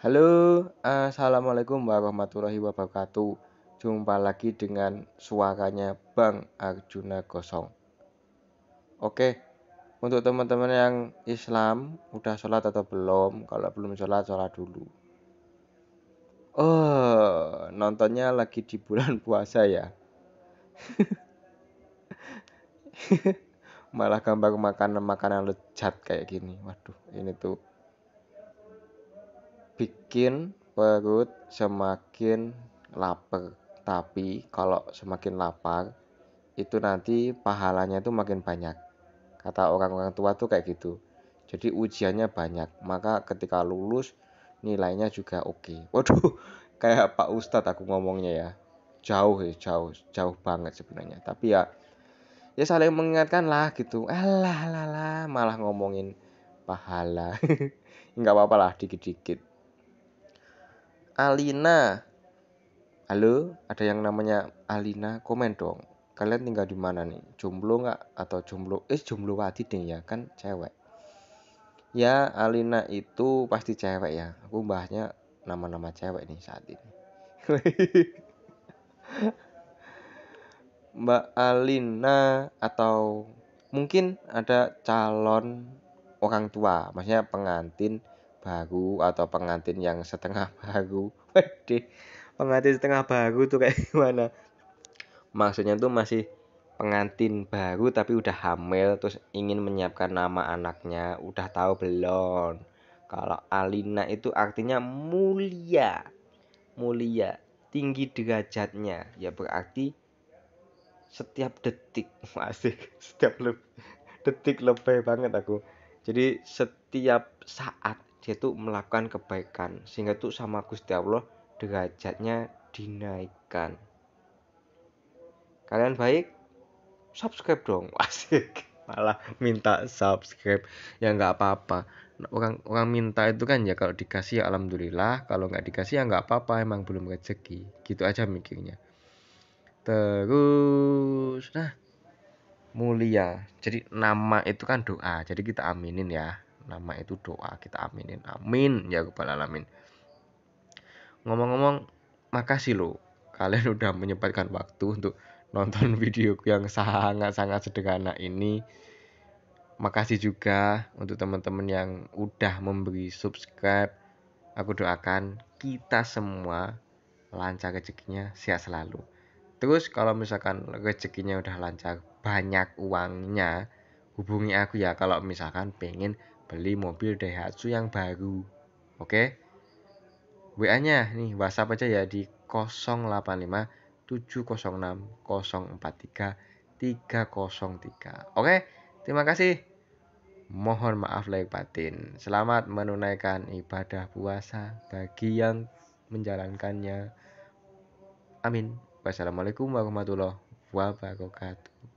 Halo, eh, Assalamualaikum warahmatullahi wabarakatuh Jumpa lagi dengan suaranya Bang Arjuna Gosong Oke, untuk teman-teman yang Islam Udah sholat atau belum? Kalau belum sholat, sholat dulu Oh, nontonnya lagi di bulan puasa ya Malah gambar makanan-makanan lezat kayak gini Waduh, ini tuh bikin perut semakin lapar. Tapi kalau semakin lapar, itu nanti pahalanya itu makin banyak. Kata orang-orang tua tuh kayak gitu. Jadi ujiannya banyak, maka ketika lulus nilainya juga oke. Waduh, kayak Pak Ustadz aku ngomongnya ya. Jauh ya, jauh, jauh banget sebenarnya. Tapi ya ya saling mengingatkan lah gitu. Alah, alah, alah malah ngomongin pahala. Enggak apa-apa lah dikit-dikit Alina. Halo, ada yang namanya Alina, komen dong. Kalian tinggal di mana nih? Jomblo nggak atau jomblo? Eh, jomblo wadi deh ya kan cewek. Ya, Alina itu pasti cewek ya. Aku bahasnya nama-nama cewek nih saat ini. Mbak Alina atau mungkin ada calon orang tua, maksudnya pengantin baru atau pengantin yang setengah baru Wede, pengantin setengah baru tuh kayak gimana maksudnya tuh masih pengantin baru tapi udah hamil terus ingin menyiapkan nama anaknya udah tahu belum kalau Alina itu artinya mulia mulia tinggi derajatnya ya berarti setiap detik masih setiap detik lebih banget aku jadi setiap saat dia tuh melakukan kebaikan sehingga tuh sama Gusti Allah derajatnya dinaikkan kalian baik subscribe dong asik malah minta subscribe ya nggak apa-apa orang orang minta itu kan ya kalau dikasih ya alhamdulillah kalau nggak dikasih ya nggak apa-apa emang belum rezeki gitu aja mikirnya terus nah mulia jadi nama itu kan doa jadi kita aminin ya nama itu doa kita aminin amin ya kepala alamin ngomong-ngomong makasih lo, kalian udah menyempatkan waktu untuk nonton video yang sangat-sangat sederhana ini makasih juga untuk teman-teman yang udah memberi subscribe aku doakan kita semua lancar rezekinya sehat selalu terus kalau misalkan rezekinya udah lancar banyak uangnya hubungi aku ya kalau misalkan pengen beli mobil Daihatsu yang baru. Oke. Okay? WA-nya nih WhatsApp aja ya di 085 706 043 303. Oke, terima kasih. Mohon maaf lahir batin. Selamat menunaikan ibadah puasa bagi yang menjalankannya. Amin. Wassalamualaikum warahmatullahi wabarakatuh.